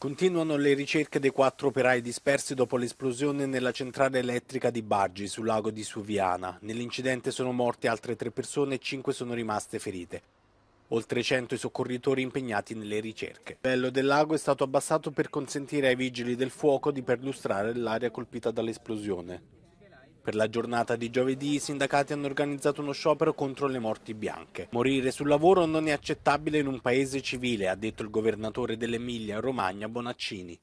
Continuano le ricerche dei quattro operai dispersi dopo l'esplosione nella centrale elettrica di Baggi sul lago di Suviana. Nell'incidente sono morte altre tre persone e cinque sono rimaste ferite. Oltre 100 i soccorritori impegnati nelle ricerche. Il livello del lago è stato abbassato per consentire ai vigili del fuoco di perlustrare l'area colpita dall'esplosione. Per la giornata di giovedì i sindacati hanno organizzato uno sciopero contro le morti bianche. Morire sul lavoro non è accettabile in un paese civile, ha detto il governatore dell'Emilia Romagna Bonaccini.